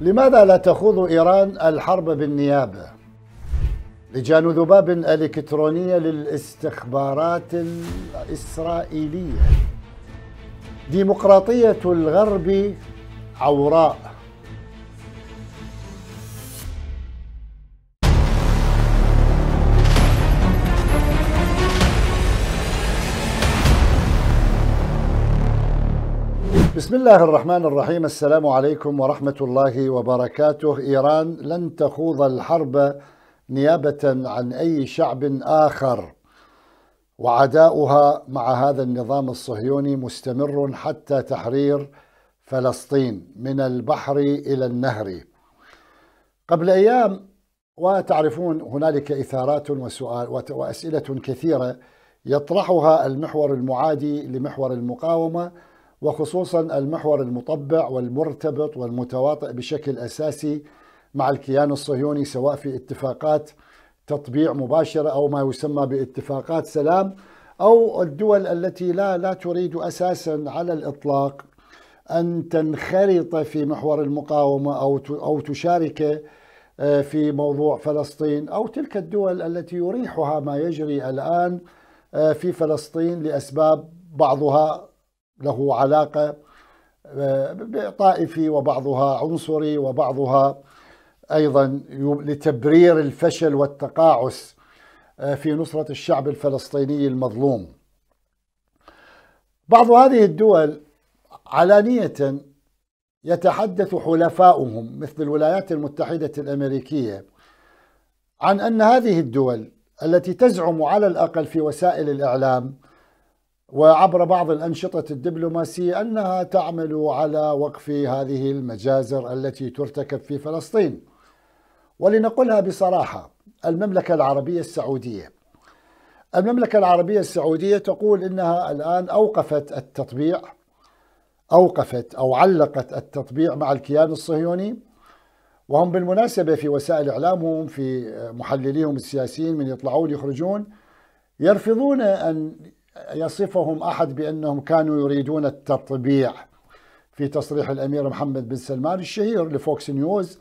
لماذا لا تخوض إيران الحرب بالنيابة؟ لجان ذباب إلكترونية للاستخبارات الإسرائيلية ديمقراطية الغرب عوراء بسم الله الرحمن الرحيم السلام عليكم ورحمة الله وبركاته إيران لن تخوض الحرب نيابة عن أي شعب آخر وعداؤها مع هذا النظام الصهيوني مستمر حتى تحرير فلسطين من البحر إلى النهر قبل أيام وتعرفون هنالك إثارات وسؤال وأسئلة كثيرة يطرحها المحور المعادي لمحور المقاومة وخصوصا المحور المطبع والمرتبط والمتواطئ بشكل أساسي مع الكيان الصهيوني سواء في اتفاقات تطبيع مباشرة أو ما يسمى باتفاقات سلام أو الدول التي لا لا تريد أساسا على الإطلاق أن تنخرط في محور المقاومة أو أو تشارك آه، في موضوع فلسطين أو تلك الدول التي يريحها ما يجري الآن آه، في فلسطين لأسباب بعضها له علاقة آه، طائفي وبعضها عنصري وبعضها أيضا لتبرير الفشل والتقاعس آه، في نصرة الشعب الفلسطيني المظلوم بعض هذه الدول علانية يتحدث حلفاؤهم مثل الولايات المتحدة الأمريكية عن أن هذه الدول التي تزعم على الأقل في وسائل الإعلام وعبر بعض الأنشطة الدبلوماسية أنها تعمل على وقف هذه المجازر التي ترتكب في فلسطين ولنقلها بصراحة المملكة العربية السعودية المملكة العربية السعودية تقول إنها الآن أوقفت التطبيع أوقفت أو علقت التطبيع مع الكيان الصهيوني وهم بالمناسبة في وسائل إعلامهم في محلليهم السياسيين من يطلعون يخرجون يرفضون أن يصفهم أحد بأنهم كانوا يريدون التطبيع في تصريح الأمير محمد بن سلمان الشهير لفوكس نيوز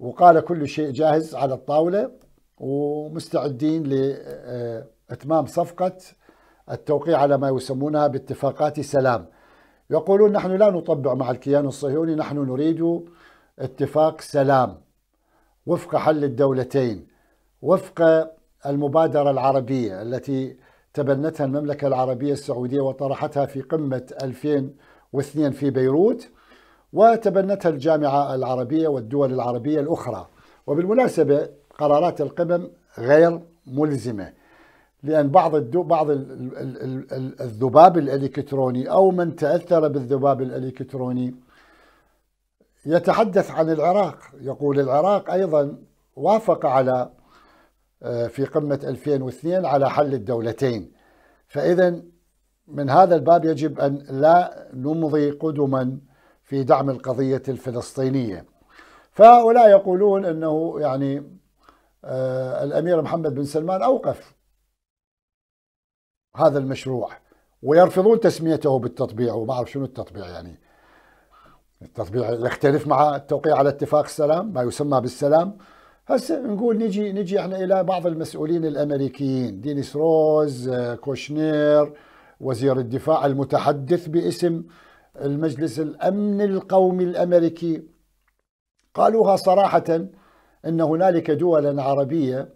وقال كل شيء جاهز على الطاولة ومستعدين لإتمام صفقة التوقيع على ما يسمونها باتفاقات سلام يقولون نحن لا نطبع مع الكيان الصهيوني نحن نريد اتفاق سلام وفق حل الدولتين وفق المبادرة العربية التي تبنتها المملكة العربية السعودية وطرحتها في قمة 2002 في بيروت وتبنتها الجامعة العربية والدول العربية الأخرى وبالمناسبة قرارات القمم غير ملزمة لأن بعض بعض الذباب الإلكتروني أو من تأثر بالذباب الإلكتروني يتحدث عن العراق يقول العراق أيضا وافق على آه، في قمة 2002 على حل الدولتين فإذا من هذا الباب يجب أن لا نمضي قدما في دعم القضية الفلسطينية فهؤلاء يقولون أنه يعني آه، الأمير محمد بن سلمان أوقف هذا المشروع ويرفضون تسميته بالتطبيع وما أعرف شنو التطبيع يعني التطبيع يختلف مع التوقيع على اتفاق السلام ما يسمى بالسلام هسه نقول نجي نجي احنا الى بعض المسؤولين الامريكيين دينيس روز آه، كوشنير وزير الدفاع المتحدث باسم المجلس الامن القومي الامريكي قالوها صراحه ان هنالك دولا عربيه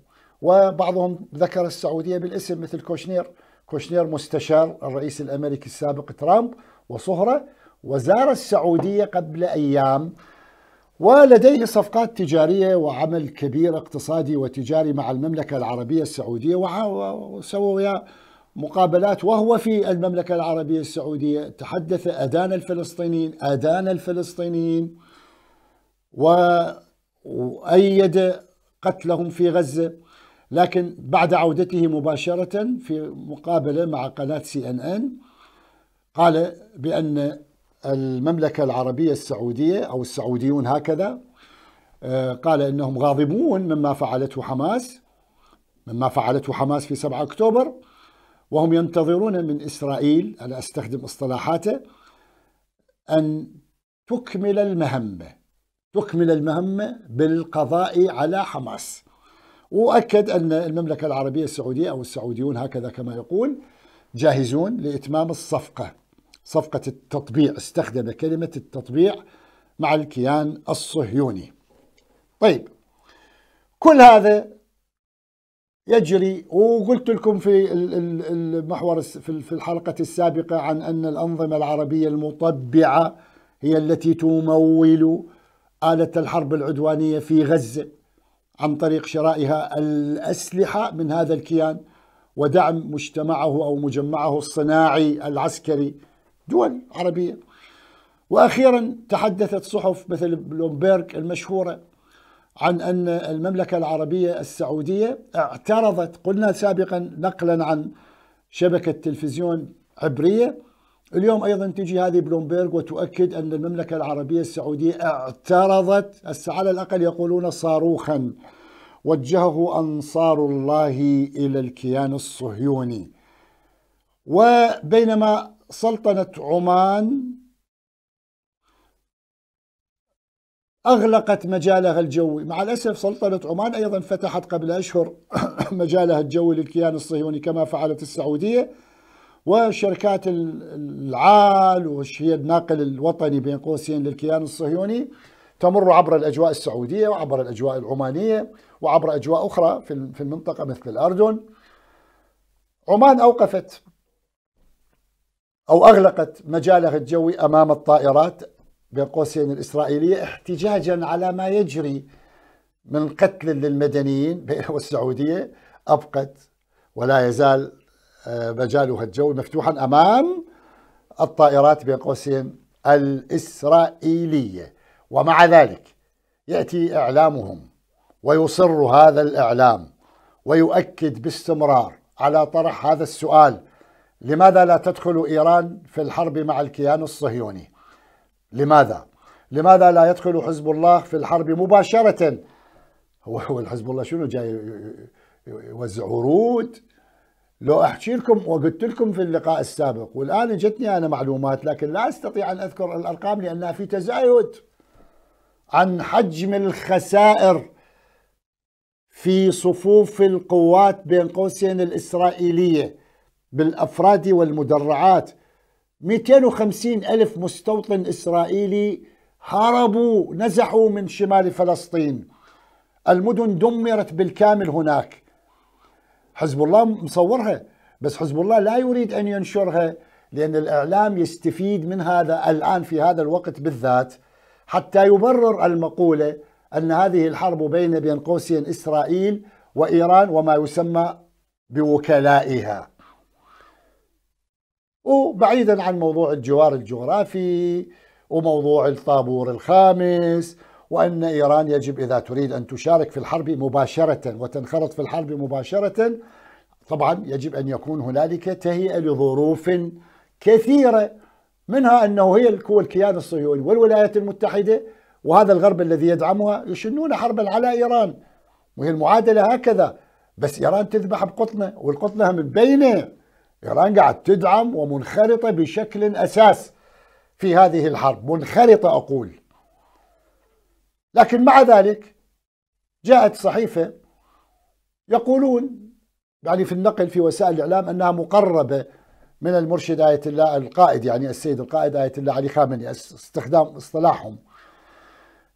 وبعضهم ذكر السعوديه بالاسم مثل كوشنير كوشنير مستشار الرئيس الامريكي السابق ترامب وصهره وزار السعوديه قبل ايام ولديه صفقات تجارية وعمل كبير اقتصادي وتجاري مع المملكة العربية السعودية وسووا مقابلات وهو في المملكة العربية السعودية تحدث أدان الفلسطينيين أدان الفلسطينيين وأيد قتلهم في غزة لكن بعد عودته مباشرة في مقابلة مع قناة سي ان ان قال بأن المملكة العربية السعودية أو السعوديون هكذا آه، قال إنهم غاضبون مما فعلته حماس مما فعلته حماس في 7 أكتوبر وهم ينتظرون من إسرائيل أنا أستخدم اصطلاحاته أن تكمل المهمة تكمل المهمة بالقضاء على حماس وأكد أن المملكة العربية السعودية أو السعوديون هكذا كما يقول جاهزون لإتمام الصفقة صفقة التطبيع استخدم كلمة التطبيع مع الكيان الصهيوني طيب كل هذا يجري وقلت لكم في المحور في الحلقة السابقة عن أن الأنظمة العربية المطبعة هي التي تمول آلة الحرب العدوانية في غزة عن طريق شرائها الأسلحة من هذا الكيان ودعم مجتمعه أو مجمعه الصناعي العسكري دول عربية وأخيرا تحدثت صحف مثل بلومبيرغ المشهورة عن أن المملكة العربية السعودية اعترضت قلنا سابقا نقلا عن شبكة تلفزيون عبرية اليوم أيضا تجي هذه بلومبيرغ وتؤكد أن المملكة العربية السعودية اعترضت على الأقل يقولون صاروخا وجهه أنصار الله إلى الكيان الصهيوني وبينما سلطنة عمان أغلقت مجالها الجوي مع الأسف سلطنة عمان أيضا فتحت قبل أشهر مجالها الجوي للكيان الصهيوني كما فعلت السعودية وشركات العال وهي الناقل الوطني بين قوسين للكيان الصهيوني تمر عبر الأجواء السعودية وعبر الأجواء العمانية وعبر أجواء أخرى في المنطقة مثل الأردن عمان أوقفت أو أغلقت مجالها الجوي أمام الطائرات بين قوسين الإسرائيلية احتجاجا على ما يجري من قتل للمدنيين والسعودية أبقت ولا يزال آه، مجالها الجوي مفتوحا أمام الطائرات بين قوسين الإسرائيلية ومع ذلك يأتي إعلامهم ويصر هذا الإعلام ويؤكد باستمرار على طرح هذا السؤال لماذا لا تدخل إيران في الحرب مع الكيان الصهيوني لماذا لماذا لا يدخل حزب الله في الحرب مباشرة هو حزب الله شنو جاي يوزع ورود لو احكي لكم وقلت لكم في اللقاء السابق والان جتني انا معلومات لكن لا استطيع ان اذكر الارقام لانها في تزايد عن حجم الخسائر في صفوف القوات بين قوسين الاسرائيليه بالأفراد والمدرعات 250 ألف مستوطن إسرائيلي هربوا نزحوا من شمال فلسطين المدن دمرت بالكامل هناك حزب الله مصورها بس حزب الله لا يريد أن ينشرها لأن الإعلام يستفيد من هذا الآن في هذا الوقت بالذات حتى يبرر المقولة أن هذه الحرب بين بين قوسين إسرائيل وإيران وما يسمى بوكلائها وبعيدا عن موضوع الجوار الجغرافي وموضوع الطابور الخامس وأن إيران يجب إذا تريد أن تشارك في الحرب مباشرة وتنخرط في الحرب مباشرة طبعا يجب أن يكون هنالك تهيئة لظروف كثيرة منها أنه هي الكيان الصهيوني والولايات المتحدة وهذا الغرب الذي يدعمها يشنون حربا على إيران وهي المعادلة هكذا بس إيران تذبح بقطنة والقطنة مبينة إيران قاعد تدعم ومنخرطة بشكل أساس في هذه الحرب منخرطة أقول لكن مع ذلك جاءت صحيفة يقولون يعني في النقل في وسائل الإعلام أنها مقربة من المرشد آية الله القائد يعني السيد القائد آية الله علي خامنئي استخدام اصطلاحهم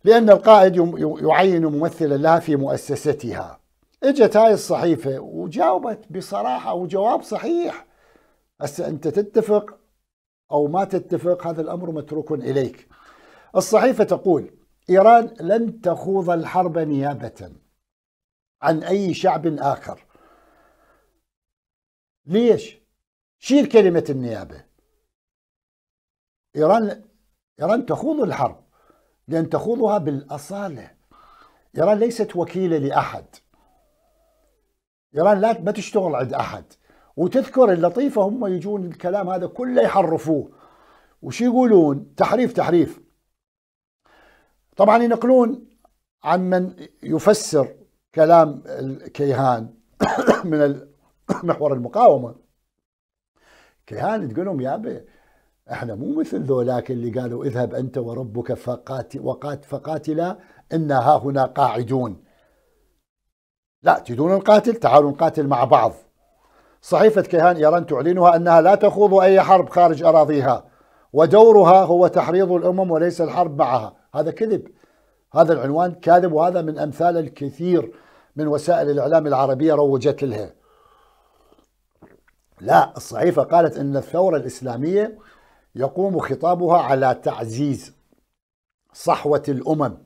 لأن القائد يعين ممثلا لها في مؤسستها اجت هاي الصحيفة وجاوبت بصراحة وجواب صحيح هسه انت تتفق او ما تتفق هذا الامر متروك اليك. الصحيفه تقول ايران لن تخوض الحرب نيابه عن اي شعب اخر. ليش؟ شيل كلمه النيابه. ايران ايران تخوض الحرب لان تخوضها بالاصاله. ايران ليست وكيله لاحد. ايران لا ما تشتغل عند احد. وتذكر اللطيفه هم يجون الكلام هذا كله يحرفوه وش يقولون تحريف تحريف طبعا ينقلون عن من يفسر كلام الكيهان من محور المقاومه كيهان تقول لهم يا ابي احنا مو مثل ذولاك اللي قالوا اذهب انت وربك فقاتل وقات فقاتلا انا ها هنا قاعدون لا تريدون القاتل تعالوا نقاتل مع بعض صحيفة كيهان إيران تعلنها أنها لا تخوض أي حرب خارج أراضيها ودورها هو تحريض الأمم وليس الحرب معها هذا كذب هذا العنوان كاذب وهذا من أمثال الكثير من وسائل الإعلام العربية روجت لها لا الصحيفة قالت أن الثورة الإسلامية يقوم خطابها على تعزيز صحوة الأمم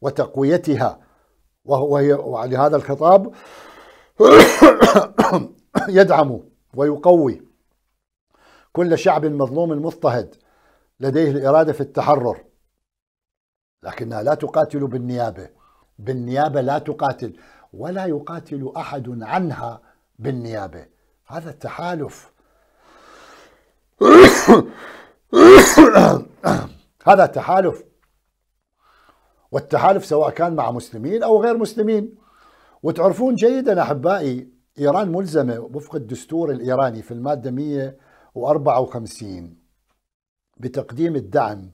وتقويتها وهو وعلى هذا الخطاب أمم يدعم ويقوي كل شعب مظلوم مضطهد لديه الإرادة في التحرر لكنها لا تقاتل بالنيابة بالنيابة لا تقاتل ولا يقاتل أحد عنها بالنيابة هذا التحالف هذا التحالف والتحالف سواء كان مع مسلمين أو غير مسلمين وتعرفون جيدا أحبائي إيران ملزمة وفق الدستور الإيراني في المادة 154 بتقديم الدعم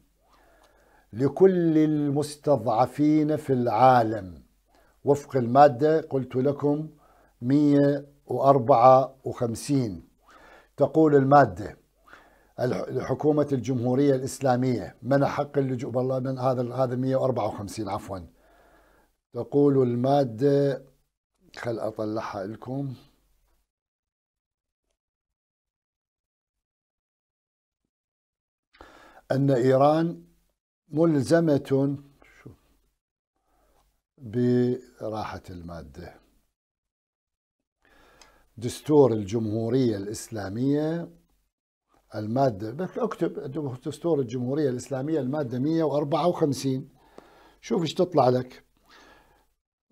لكل المستضعفين في العالم وفق المادة قلت لكم 154 تقول المادة الحكومة الجمهورية الإسلامية منح حق اللجوء بالله من هذا هذا 154 عفوا تقول المادة خل أطلعها لكم أن إيران ملزمة براحة المادة دستور الجمهورية الإسلامية المادة بس اكتب دستور الجمهورية الإسلامية المادة 154 شوف ايش تطلع لك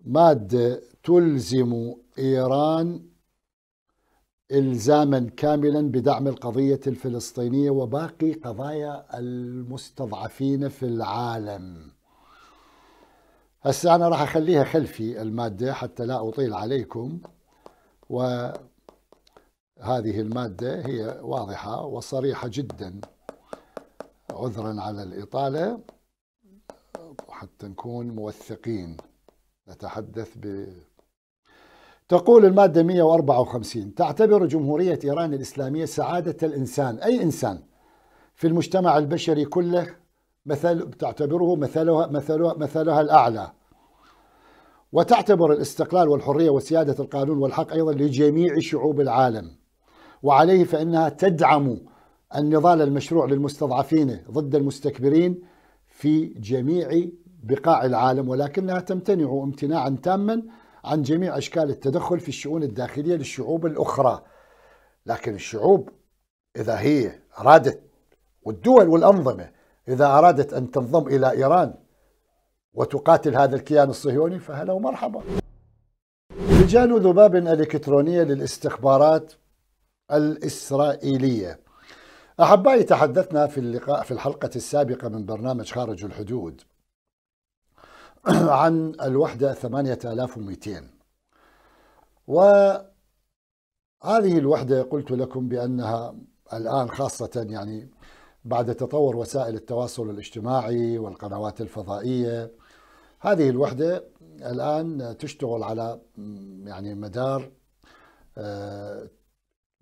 مادة تلزم إيران إلزاما كاملا بدعم القضية الفلسطينية وباقي قضايا المستضعفين في العالم هسه أنا راح أخليها خلفي المادة حتى لا أطيل عليكم وهذه المادة هي واضحة وصريحة جدا عذرا على الإطالة حتى نكون موثقين نتحدث ب تقول المادة 154 تعتبر جمهورية إيران الإسلامية سعادة الإنسان أي إنسان في المجتمع البشري كله مثل تعتبره مثلها مثلها مثلها الأعلى وتعتبر الاستقلال والحرية وسيادة القانون والحق أيضا لجميع شعوب العالم وعليه فإنها تدعم النضال المشروع للمستضعفين ضد المستكبرين في جميع بقاع العالم ولكنها تمتنع امتناعا تاما عن جميع اشكال التدخل في الشؤون الداخليه للشعوب الاخرى. لكن الشعوب اذا هي ارادت والدول والانظمه اذا ارادت ان تنضم الى ايران وتقاتل هذا الكيان الصهيوني فهلا ومرحبا. لجان ذباب الكترونيه للاستخبارات الاسرائيليه. احبائي تحدثنا في اللقاء في الحلقه السابقه من برنامج خارج الحدود عن الوحدة 8200 وهذه الوحدة قلت لكم بأنها الآن خاصة يعني بعد تطور وسائل التواصل الاجتماعي والقنوات الفضائية هذه الوحدة الآن تشتغل على يعني مدار آه،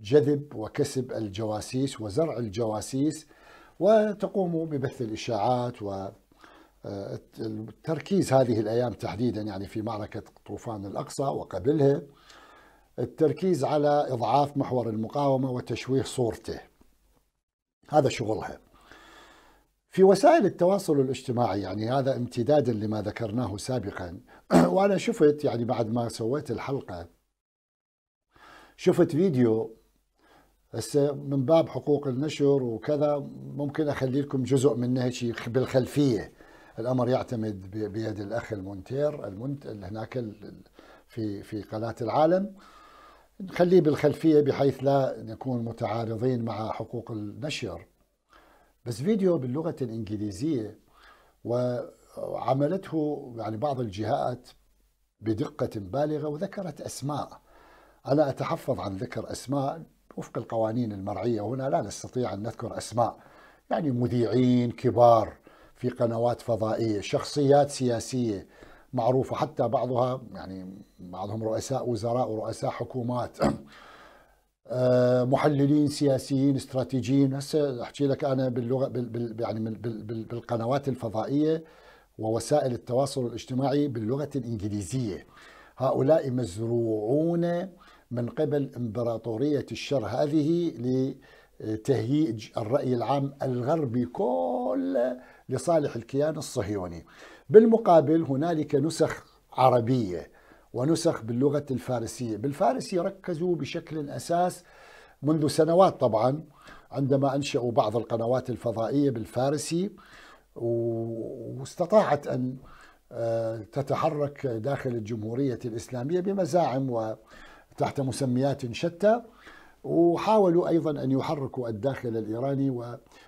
جذب وكسب الجواسيس وزرع الجواسيس وتقوم ببث الإشاعات و التركيز هذه الايام تحديدا يعني في معركه طوفان الاقصى وقبلها التركيز على اضعاف محور المقاومه وتشويه صورته هذا شغلها في وسائل التواصل الاجتماعي يعني هذا امتدادا لما ذكرناه سابقا وانا شفت يعني بعد ما سويت الحلقه شفت فيديو هسه من باب حقوق النشر وكذا ممكن اخلي لكم جزء منه بالخلفيه الامر يعتمد بيد الاخ المونتير المنت... هناك في في قناه العالم نخليه بالخلفيه بحيث لا نكون متعارضين مع حقوق النشر بس فيديو باللغه الانجليزيه وعملته يعني بعض الجهات بدقه بالغه وذكرت اسماء انا اتحفظ عن ذكر اسماء وفق القوانين المرعيه هنا لا نستطيع ان نذكر اسماء يعني مذيعين كبار في قنوات فضائية شخصيات سياسية معروفة حتى بعضها يعني بعضهم رؤساء وزراء ورؤساء حكومات آه، محللين سياسيين استراتيجيين هسه احكي لك انا باللغه بال يعني بالقنوات الفضائيه ووسائل التواصل الاجتماعي باللغه الانجليزيه هؤلاء مزروعون من قبل امبراطوريه الشر هذه لتهيئ الراي العام الغربي كله لصالح الكيان الصهيوني بالمقابل هنالك نسخ عربية ونسخ باللغة الفارسية بالفارسي ركزوا بشكل أساس منذ سنوات طبعا عندما أنشأوا بعض القنوات الفضائية بالفارسي واستطاعت أن آه، تتحرك داخل الجمهورية الإسلامية بمزاعم وتحت مسميات شتى وحاولوا أيضا أن يحركوا الداخل الإيراني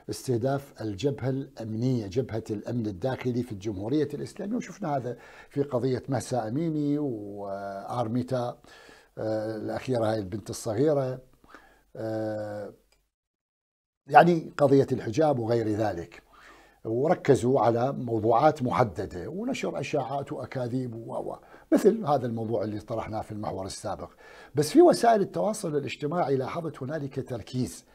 واستهداف الجبهة الأمنية جبهة الأمن الداخلي في الجمهورية الإسلامية وشفنا هذا في قضية مهسا أميني وأرميتا آه، الأخيرة هاي البنت الصغيرة آه، يعني قضية الحجاب وغير ذلك وركزوا على موضوعات محددة ونشر أشاعات وأكاذيب و مثل هذا الموضوع اللي طرحناه في المحور السابق بس في وسائل التواصل الاجتماعي لاحظت هنالك تركيز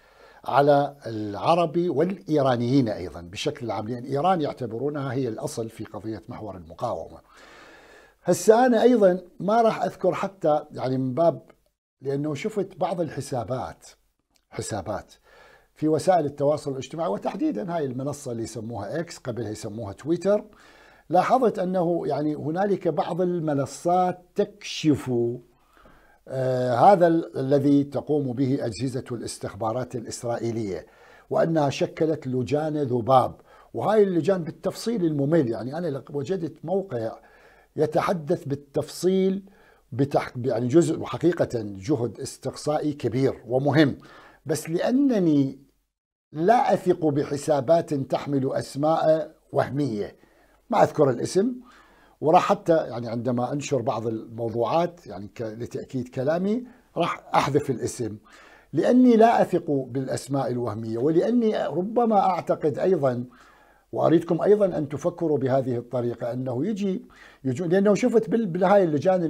على العربي والإيرانيين أيضا بشكل عام لأن إيران يعتبرونها هي الأصل في قضية محور المقاومة هسه أنا أيضا ما راح أذكر حتى يعني من باب لأنه شفت بعض الحسابات حسابات في وسائل التواصل الاجتماعي وتحديدا هاي المنصة اللي يسموها إكس قبلها يسموها تويتر لاحظت انه يعني هنالك بعض المنصات تكشف آه، هذا الذي تقوم به اجهزه الاستخبارات الاسرائيليه وانها شكلت لجان ذباب وهاي اللجان بالتفصيل الممل يعني انا وجدت موقع يتحدث بالتفصيل بتحق يعني جزء وحقيقة جهد استقصائي كبير ومهم بس لانني لا اثق بحسابات تحمل اسماء وهميه ما اذكر الاسم وراح حتى يعني عندما انشر بعض الموضوعات يعني لتاكيد كلامي راح احذف الاسم لاني لا اثق بالاسماء الوهميه ولاني ربما اعتقد ايضا واريدكم ايضا ان تفكروا بهذه الطريقه انه يجي يجون لانه شفت بالهاي اللجان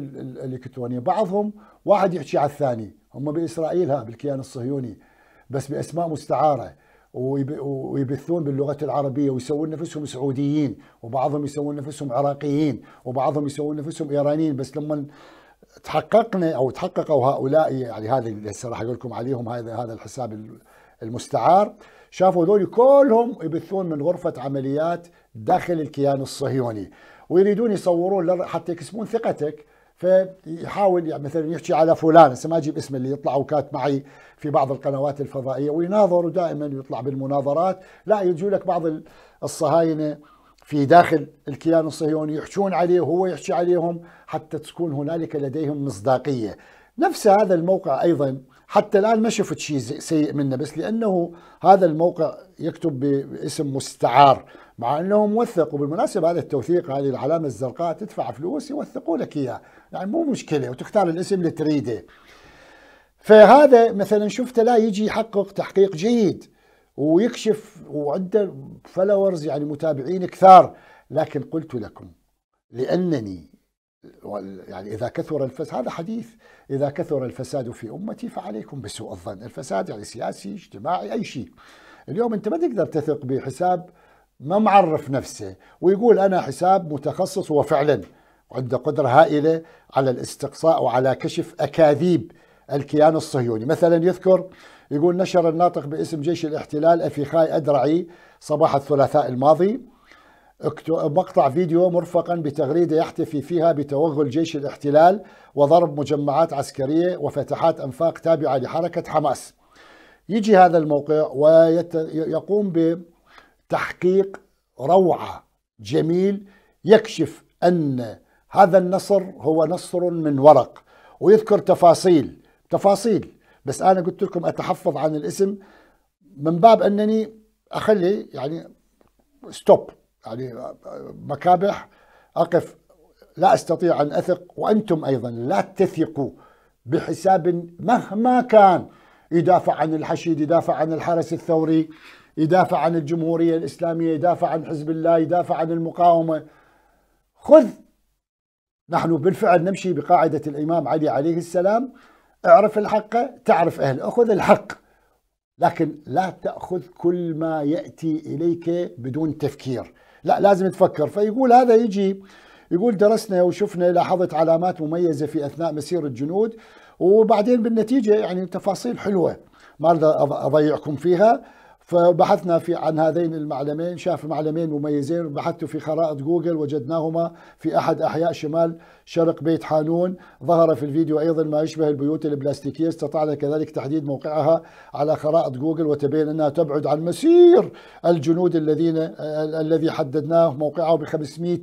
الالكترونيه بعضهم واحد يحكي على الثاني هم باسرائيل ها بالكيان الصهيوني بس باسماء مستعاره ويبثون باللغه العربيه ويسوون نفسهم سعوديين وبعضهم يسوون نفسهم عراقيين وبعضهم يسوون نفسهم ايرانيين بس لما تحققنا او تحققوا هؤلاء يعني هذا اللي هسه راح اقول لكم عليهم هذا هذا الحساب المستعار شافوا هذول كلهم يبثون من غرفه عمليات داخل الكيان الصهيوني ويريدون يصورون حتى يكسبون ثقتك فيحاول يعني مثلا يحكي على فلان هسه ما اجيب اسمه اللي يطلع وكات معي في بعض القنوات الفضائيه ويناظر ودائما يطلع بالمناظرات لا يجوا لك بعض الصهاينه في داخل الكيان الصهيوني يحكون عليه وهو يحكي عليهم حتى تكون هنالك لديهم مصداقيه نفس هذا الموقع ايضا حتى الان ما شفت شيء سيء منه بس لانه هذا الموقع يكتب باسم مستعار مع انه موثق وبالمناسبه هذا التوثيق هذه العلامه الزرقاء تدفع فلوس يوثقوا لك اياه يعني مو مشكله وتختار الاسم اللي تريده فهذا مثلا شفته لا يجي يحقق تحقيق جيد ويكشف وعنده فلورز يعني متابعين كثار لكن قلت لكم لانني يعني إذا كثر الفساد هذا حديث إذا كثر الفساد في أمتي فعليكم بسوء الظن الفساد يعني سياسي اجتماعي أي شيء اليوم أنت ما تقدر تثق بحساب ما معرف نفسه ويقول أنا حساب متخصص وفعلا عنده قدرة هائلة على الاستقصاء وعلى كشف أكاذيب الكيان الصهيوني مثلا يذكر يقول نشر الناطق باسم جيش الاحتلال أفيخاي أدرعي صباح الثلاثاء الماضي مقطع فيديو مرفقا بتغريده يحتفي فيها بتوغل جيش الاحتلال وضرب مجمعات عسكريه وفتحات انفاق تابعه لحركه حماس. يجي هذا الموقع ويقوم بتحقيق روعه جميل يكشف ان هذا النصر هو نصر من ورق ويذكر تفاصيل تفاصيل بس انا قلت لكم اتحفظ عن الاسم من باب انني اخلي يعني ستوب يعني مكابح أقف لا أستطيع أن أثق وأنتم أيضا لا تثقوا بحساب مهما كان يدافع عن الحشيد يدافع عن الحرس الثوري يدافع عن الجمهورية الإسلامية يدافع عن حزب الله يدافع عن المقاومة خذ نحن بالفعل نمشي بقاعدة الإمام علي عليه السلام اعرف الحق تعرف أهل أخذ الحق لكن لا تأخذ كل ما يأتي إليك بدون تفكير لا لازم تفكر فيقول هذا يجي يقول درسنا وشفنا لاحظت علامات مميزة في أثناء مسير الجنود وبعدين بالنتيجة يعني تفاصيل حلوة ما أريد أضيعكم فيها فبحثنا في عن هذين المعلمين شاف معلمين مميزين بحثت في خرائط جوجل وجدناهما في أحد أحياء شمال شرق بيت حانون ظهر في الفيديو أيضا ما يشبه البيوت البلاستيكية استطعنا كذلك تحديد موقعها على خرائط جوجل وتبين أنها تبعد عن مسير الجنود الذين الذي حددناه موقعه ب 500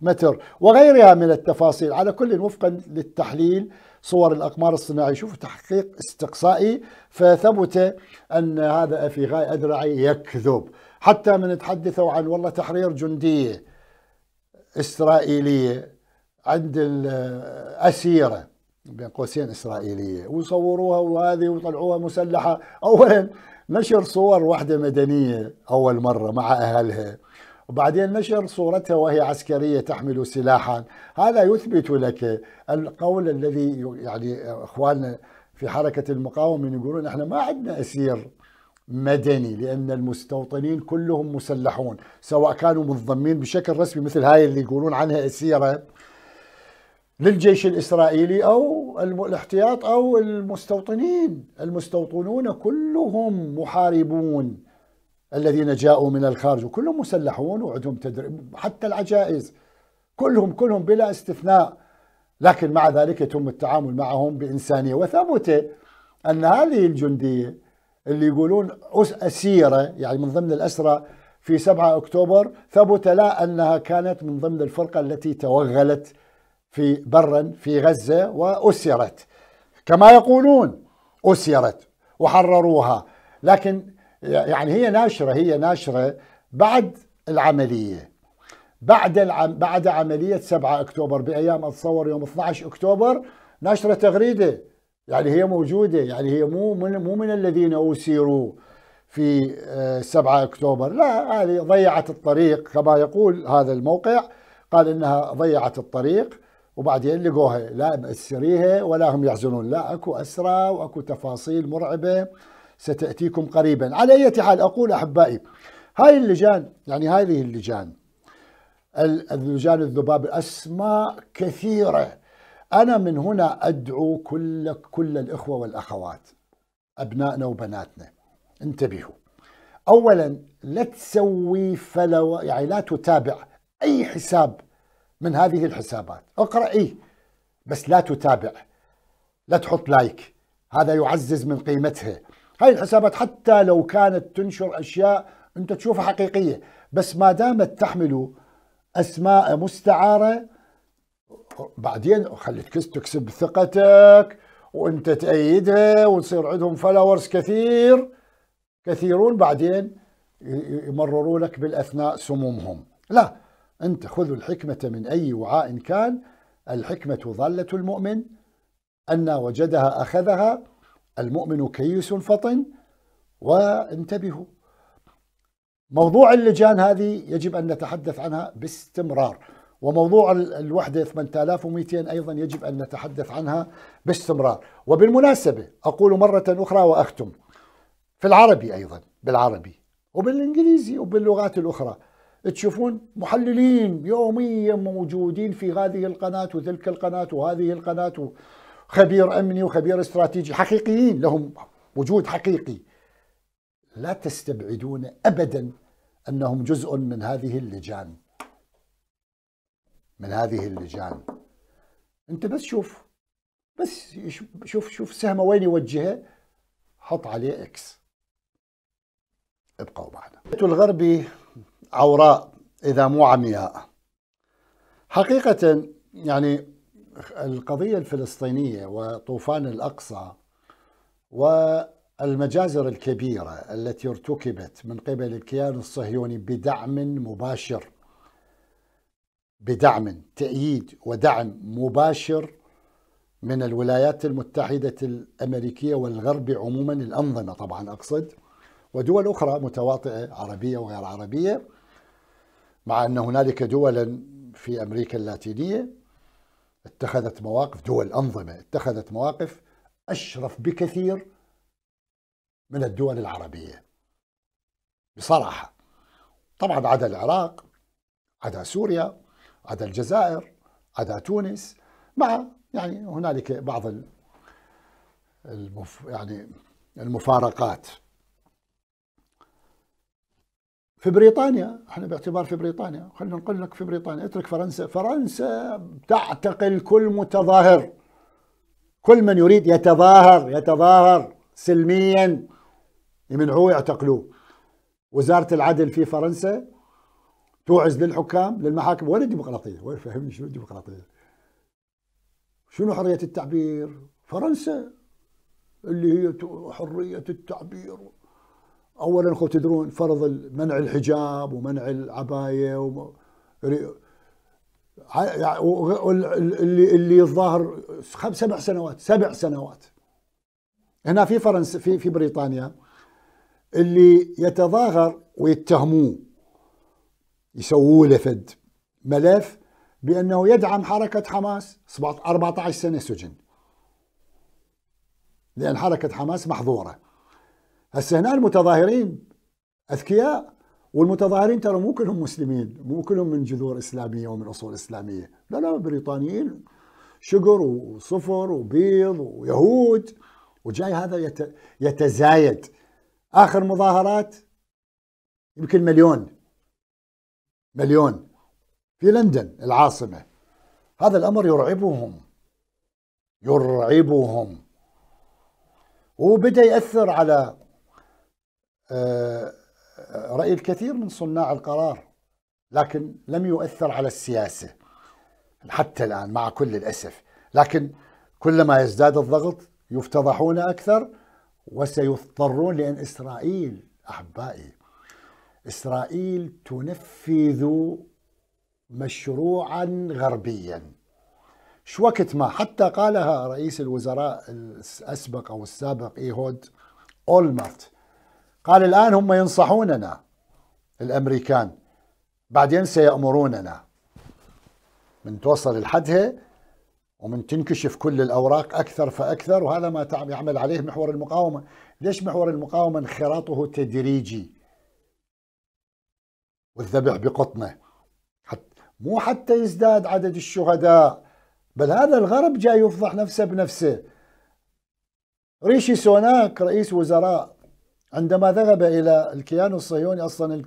متر وغيرها من التفاصيل على كل وفقا للتحليل صور الأقمار الصناعية شوف تحقيق استقصائي فثبت أن هذا في غاي أدرعي يكذب حتى من تحدثوا عن والله تحرير جندية إسرائيلية عند الأسيرة بين قوسين إسرائيلية وصوروها وهذه وطلعوها مسلحة أولا نشر صور واحدة مدنية أول مرة مع أهلها وبعدين نشر صورتها وهي عسكرية تحمل سلاحا هذا يثبت لك القول الذي يعني إخواننا في حركة المقاومة يقولون احنا ما عندنا أسير مدني لأن المستوطنين كلهم مسلحون سواء كانوا منضمين بشكل رسمي مثل هاي اللي يقولون عنها أسيرة للجيش الإسرائيلي أو الاحتياط أو المستوطنين المستوطنون كلهم محاربون الذين جاءوا من الخارج وكلهم مسلحون وعندهم تدريب حتى العجائز كلهم كلهم بلا استثناء لكن مع ذلك يتم التعامل معهم بإنسانية وثبت أن هذه الجندية اللي يقولون أسيرة يعني من ضمن الأسرة في 7 أكتوبر ثبت لا أنها كانت من ضمن الفرقة التي توغلت في برا في غزة وأسرت كما يقولون أسرت وحرروها لكن يعني هي ناشره هي ناشره بعد العمليه بعد العم بعد عمليه 7 اكتوبر بايام اتصور يوم 12 اكتوبر نشره تغريده يعني هي موجوده يعني هي مو من مو من الذين اسيروا في 7 آه، اكتوبر لا هذه ضيعت الطريق كما يقول هذا الموقع قال انها ضيعت الطريق وبعدين لقوها لا مأسريها ولا هم يحزنون لا اكو اسرى واكو تفاصيل مرعبه ستأتيكم قريبا على أي حال أقول أحبائي هاي اللجان يعني هذه اللجان اللجان الذباب أسماء كثيرة أنا من هنا أدعو كل كل الإخوة والأخوات أبنائنا وبناتنا انتبهوا أولا لا تسوي فلو يعني لا تتابع أي حساب من هذه الحسابات اقرأ إيه بس لا تتابع لا تحط لايك هذا يعزز من قيمتها هاي الحسابات حتى لو كانت تنشر اشياء انت تشوفها حقيقيه بس ما دامت تحمل اسماء مستعاره بعدين خليك تكسب ثقتك وانت تأيدها وتصير عندهم فلاورز كثير كثيرون بعدين يمرروا لك بالاثناء سمومهم لا انت خذ الحكمه من اي وعاء كان الحكمه ظله المؤمن ان وجدها اخذها المؤمن كيس فطن وانتبهوا موضوع اللجان هذه يجب أن نتحدث عنها باستمرار وموضوع الوحدة 8200 أيضا يجب أن نتحدث عنها باستمرار وبالمناسبة أقول مرة أخرى وأختم في العربي أيضا بالعربي وبالإنجليزي وباللغات الأخرى تشوفون محللين يوميا موجودين في هذه القناة وتلك القناة وهذه القناة خبير امني وخبير استراتيجي حقيقيين لهم وجود حقيقي لا تستبعدون ابدا انهم جزء من هذه اللجان من هذه اللجان انت بس شوف بس شوف شوف سهمه وين يوجهه حط عليه اكس ابقوا معنا الغربي عوراء اذا مو عمياء حقيقه يعني القضية الفلسطينية وطوفان الأقصى والمجازر الكبيرة التي ارتكبت من قبل الكيان الصهيوني بدعم مباشر بدعم تأييد ودعم مباشر من الولايات المتحدة الأمريكية والغرب عموما الأنظمة طبعا أقصد ودول أخرى متواطئة عربية وغير عربية مع أن هنالك دولا في أمريكا اللاتينية اتخذت مواقف دول أنظمة اتخذت مواقف أشرف بكثير من الدول العربية بصراحة طبعا عدا العراق عدا سوريا عدا الجزائر عدا تونس مع يعني هنالك بعض المف يعني المفارقات في بريطانيا احنا باعتبار في بريطانيا خلينا نقول لك في بريطانيا اترك فرنسا فرنسا تعتقل كل متظاهر كل من يريد يتظاهر يتظاهر سلميا يمنعوه يعتقلوه وزارة العدل في فرنسا توعز للحكام للمحاكم وين الديمقراطية وين فهمني شنو الديمقراطية شنو حرية التعبير فرنسا اللي هي حرية التعبير اولا اخو تدرون فرض منع الحجاب ومنع العبايه يعني و... اللي اللي الظاهر خمس سبع سنوات سبع سنوات هنا في فرنسا في في بريطانيا اللي يتظاهر ويتهموه يسووا له فد ملف بانه يدعم حركه حماس 14 سنه سجن لان حركه حماس محظوره هسه هنا المتظاهرين اذكياء والمتظاهرين ترى مو كلهم مسلمين مو كلهم من جذور اسلاميه ومن اصول اسلاميه لا لا بريطانيين شقر وصفر وبيض ويهود وجاي هذا يتزايد اخر مظاهرات يمكن مليون مليون في لندن العاصمه هذا الامر يرعبهم يرعبهم وبدا ياثر على آه، آه، رأي الكثير من صناع القرار لكن لم يؤثر على السياسة حتى الآن مع كل الأسف لكن كلما يزداد الضغط يفتضحون أكثر وسيضطرون لأن إسرائيل أحبائي إسرائيل تنفذ مشروعا غربيا شو وقت ما حتى قالها رئيس الوزراء الأسبق أو السابق إيهود أولمرت قال الآن هم ينصحوننا الأمريكان بعدين سيأمروننا من توصل لحدها ومن تنكشف كل الأوراق أكثر فأكثر وهذا ما يعمل عليه محور المقاومة ليش محور المقاومة انخراطه تدريجي والذبح بقطنه حتى مو حتى يزداد عدد الشهداء بل هذا الغرب جاي يفضح نفسه بنفسه ريشي سوناك رئيس وزراء عندما ذهب إلى الكيان الصهيوني أصلا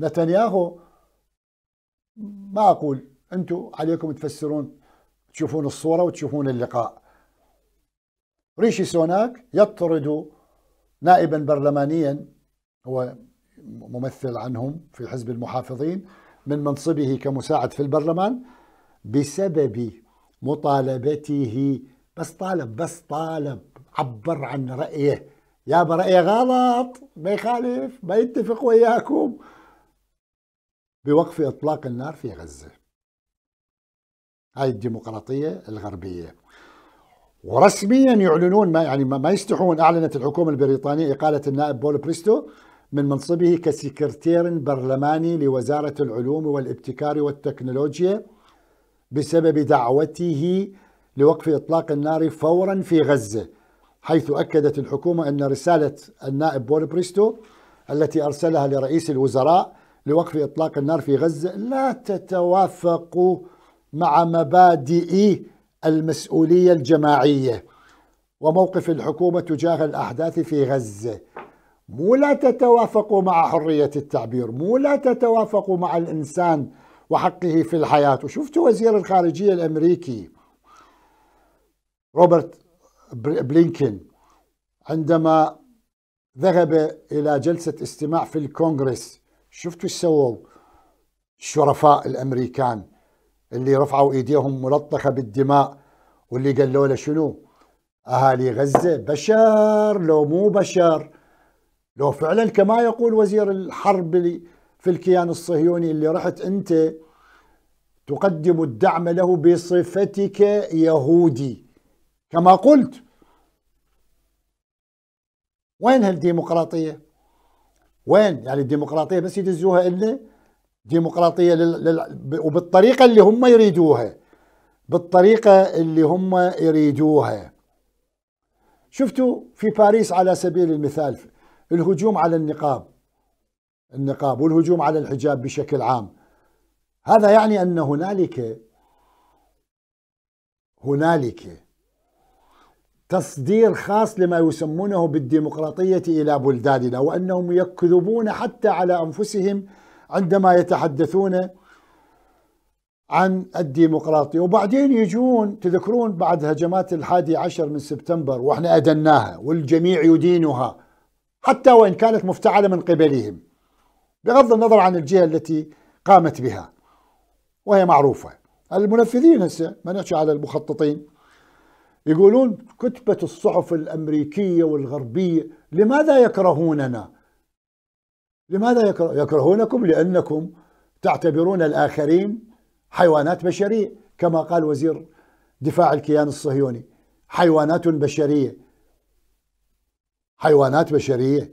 نتنياهو ما أقول أنتم عليكم تفسرون تشوفون الصورة وتشوفون اللقاء ريشي سوناك يطرد نائبا برلمانيا هو ممثل عنهم في حزب المحافظين من منصبه كمساعد في البرلمان بسبب مطالبته بس طالب بس طالب عبر عن رأيه يا برأيه غلط ما يخالف ما يتفق وياكم بوقف إطلاق النار في غزة هاي الديمقراطية الغربية ورسميا يعلنون ما يعني ما يستحون أعلنت الحكومة البريطانية إقالة النائب بول بريستو من منصبه كسكرتير برلماني لوزارة العلوم والابتكار والتكنولوجيا بسبب دعوته لوقف إطلاق النار فورا في غزة حيث أكدت الحكومة أن رسالة النائب بول بريستو التي أرسلها لرئيس الوزراء لوقف إطلاق النار في غزة لا تتوافق مع مبادئ المسؤولية الجماعية وموقف الحكومة تجاه الأحداث في غزة مو لا تتوافق مع حرية التعبير مو لا تتوافق مع الإنسان وحقه في الحياة وشفت وزير الخارجية الأمريكي روبرت بلينكين عندما ذهب إلى جلسة استماع في الكونغرس شفتوا ايش سووا الشرفاء الأمريكان اللي رفعوا إيديهم ملطخة بالدماء واللي قالوا له شنو أهالي غزة بشر لو مو بشر لو فعلا كما يقول وزير الحرب في الكيان الصهيوني اللي رحت أنت تقدم الدعم له بصفتك يهودي كما قلت وين هالديمقراطية وين يعني الديمقراطية بس يدزوها إلا ديمقراطية لل... لل... وبالطريقة اللي هم يريدوها بالطريقة اللي هم يريدوها شفتوا في باريس على سبيل المثال الهجوم على النقاب النقاب والهجوم على الحجاب بشكل عام هذا يعني أن هنالك هنالك تصدير خاص لما يسمونه بالديمقراطية إلى بلداننا وأنهم يكذبون حتى على أنفسهم عندما يتحدثون عن الديمقراطية وبعدين يجون تذكرون بعد هجمات الحادي عشر من سبتمبر وإحنا أدناها والجميع يدينها حتى وإن كانت مفتعلة من قبلهم بغض النظر عن الجهة التي قامت بها وهي معروفة المنفذين هسه ما نحكي على المخططين يقولون كتبت الصحف الأمريكية والغربية لماذا يكرهوننا لماذا يكره؟ يكرهونكم لأنكم تعتبرون الآخرين حيوانات بشرية كما قال وزير دفاع الكيان الصهيوني حيوانات بشرية حيوانات بشرية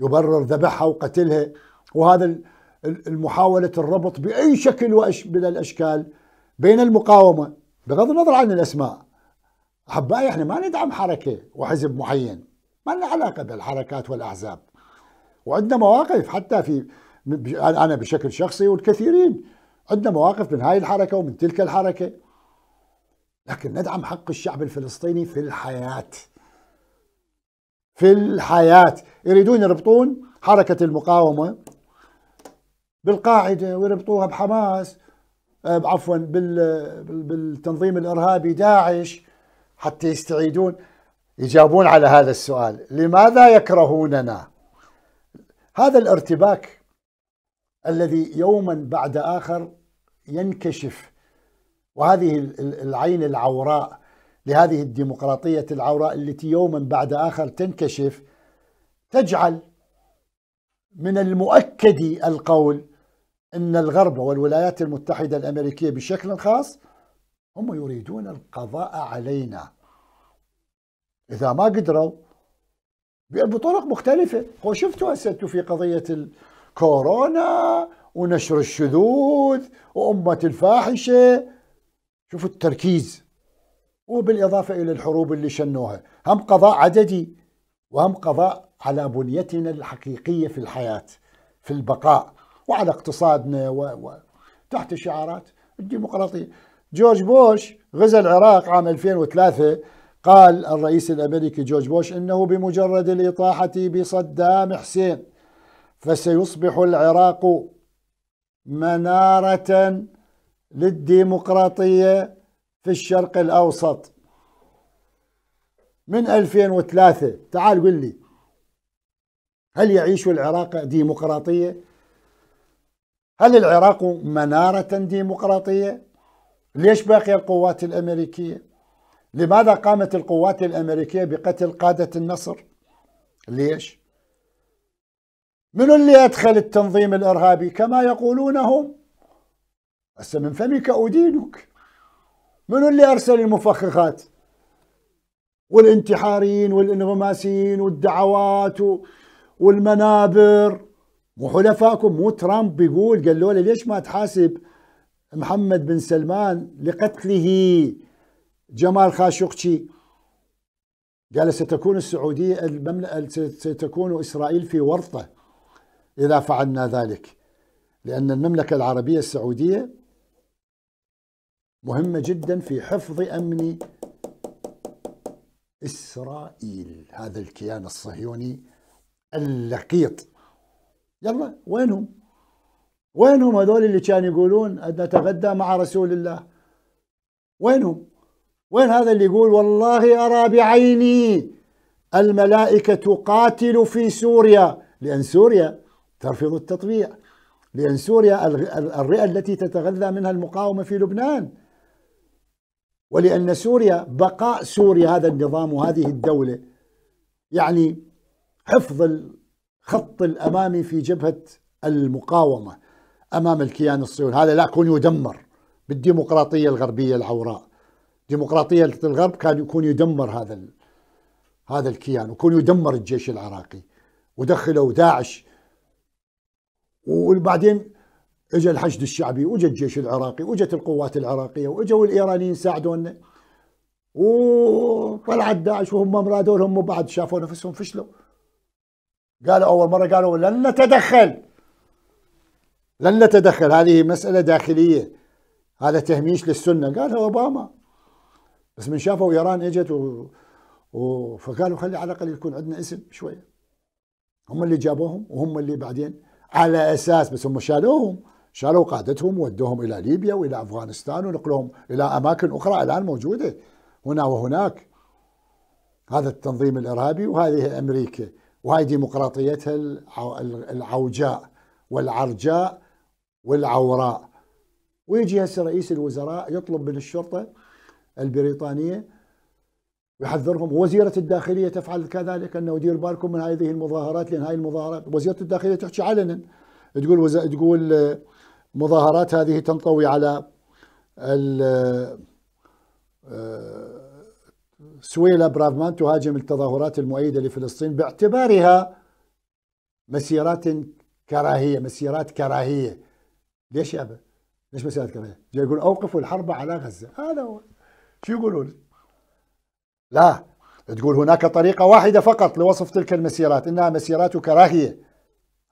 يبرر ذبحها وقتلها وهذا المحاولة الربط بأي شكل وأش من الأشكال بين المقاومة بغض النظر عن الأسماء احبائي يعني احنا ما ندعم حركه وحزب معين ما لنا علاقه بالحركات والاحزاب وعندنا مواقف حتى في انا بشكل شخصي والكثيرين عندنا مواقف من هاي الحركه ومن تلك الحركه لكن ندعم حق الشعب الفلسطيني في الحياه في الحياه يريدون يربطون حركه المقاومه بالقاعده ويربطوها بحماس آه، عفوا بالتنظيم الارهابي داعش حتى يستعيدون يجابون على هذا السؤال لماذا يكرهوننا هذا الارتباك الذي يوما بعد آخر ينكشف وهذه العين العوراء لهذه الديمقراطية العوراء التي يوما بعد آخر تنكشف تجعل من المؤكد القول أن الغرب والولايات المتحدة الأمريكية بشكل خاص هم يريدون القضاء علينا إذا ما قدروا بطرق مختلفة هو شفتوا هسه في قضية الكورونا ونشر الشذوذ وأمة الفاحشة شوفوا التركيز وبالإضافة إلى الحروب اللي شنوها هم قضاء عددي وهم قضاء على بنيتنا الحقيقية في الحياة في البقاء وعلى اقتصادنا و... و... تحت شعارات الديمقراطية جورج بوش غزا العراق عام 2003 قال الرئيس الامريكي جورج بوش انه بمجرد الاطاحه بصدام حسين فسيصبح العراق مناره للديمقراطيه في الشرق الاوسط من 2003 تعال قل لي هل يعيش العراق ديمقراطيه هل العراق مناره ديمقراطيه ليش باقي القوات الأمريكية لماذا قامت القوات الأمريكية بقتل قادة النصر ليش من اللي أدخل التنظيم الإرهابي كما يقولون هم هسه من فمك أدينك من اللي أرسل المفخخات والانتحاريين والانغماسيين والدعوات والمنابر وحلفائكم مو ترامب بيقول قالوا له ليش ما تحاسب محمد بن سلمان لقتله جمال خاشقشي قال ستكون السعودية المملكة ستكون إسرائيل في ورطة إذا فعلنا ذلك لأن المملكة العربية السعودية مهمة جدا في حفظ أمن إسرائيل هذا الكيان الصهيوني اللقيط يلا وينهم وين هم هذول اللي كانوا يقولون نتغدى مع رسول الله وينهم وين هذا اللي يقول والله أرى بعيني الملائكة تقاتل في سوريا لأن سوريا ترفض التطبيع لأن سوريا الرئة التي تتغذى منها المقاومة في لبنان ولأن سوريا بقاء سوريا هذا النظام وهذه الدولة يعني حفظ الخط الأمامي في جبهة المقاومة امام الكيان الصهيوني هذا لا يكون يدمر بالديمقراطيه الغربيه العوراء ديمقراطيه الغرب كان يكون يدمر هذا ال... هذا الكيان ويكون يدمر الجيش العراقي ودخلوا داعش وبعدين اجى الحشد الشعبي واجى الجيش العراقي واجت القوات العراقيه واجوا الايرانيين ساعدونا وطلعت داعش وهم مرادوا لهم وبعد شافوا نفسهم فشلوا قالوا اول مره قالوا لن نتدخل لن نتدخل هذه مسألة داخلية هذا تهميش للسنة قالها أوباما بس من شافوا إيران إجت و... و... فقالوا خلي على الأقل يكون عندنا اسم شوية هم اللي جابوهم وهم اللي بعدين على أساس بس هم شالوهم شالوا قادتهم ودوهم إلى ليبيا وإلى أفغانستان ونقلوهم إلى أماكن أخرى الآن موجودة هنا وهناك هذا التنظيم الإرهابي وهذه أمريكا وهذه ديمقراطيتها العوجاء والعرجاء والعوراء ويجي هسه رئيس الوزراء يطلب من الشرطه البريطانيه ويحذرهم ووزيره الداخليه تفعل كذلك انه دير بالكم من هذه المظاهرات لان هاي المظاهرات وزيره الداخليه تحكي علنا تقول وز... تقول آه، مظاهرات هذه تنطوي على آه، سويلا برافمان تهاجم التظاهرات المؤيدة لفلسطين باعتبارها مسيرات كراهية مسيرات كراهية ليش يابا؟ ليش مسألة كراهية؟ جاي يقول أوقفوا الحرب على غزة هذا هو شو يقولون؟ لا تقول هناك طريقة واحدة فقط لوصف تلك المسيرات إنها مسيرات كراهية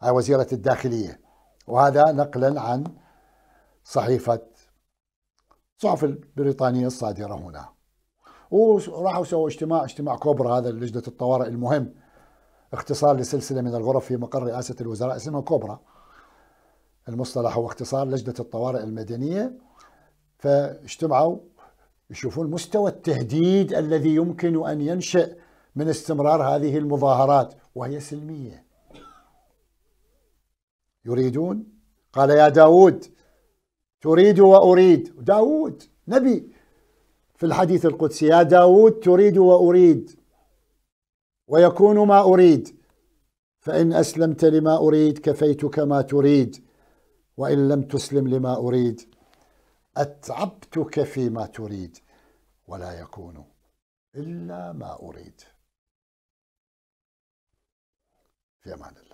هاي وزيرة الداخلية وهذا نقلا عن صحيفة صحف البريطانية الصادرة هنا وراحوا سووا اجتماع اجتماع كوبرا هذا لجنة الطوارئ المهم اختصار لسلسلة من الغرف في مقر رئاسة الوزراء اسمها كوبرا المصطلح هو اختصار لجنة الطوارئ المدنية فاجتمعوا يشوفون مستوى التهديد الذي يمكن أن ينشأ من استمرار هذه المظاهرات وهي سلمية يريدون قال يا داود تريد وأريد داود نبي في الحديث القدسي يا داود تريد وأريد ويكون ما أريد فإن أسلمت لما أريد كفيتك ما تريد وإن لم تسلم لما أريد أتعبتك فيما تريد ولا يكون إلا ما أريد في أمان الله